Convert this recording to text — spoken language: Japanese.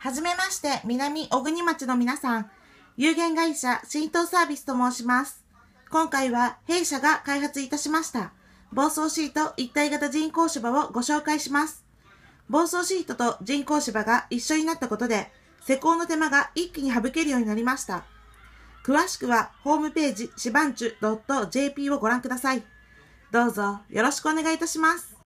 はじめまして、南小国町の皆さん、有限会社浸透サービスと申します。今回は弊社が開発いたしました、暴走シート一体型人工芝をご紹介します。暴走シートと人工芝が一緒になったことで、施工の手間が一気に省けるようになりました。詳しくはホームページ芝んちゅ .jp をご覧ください。どうぞよろしくお願いいたします。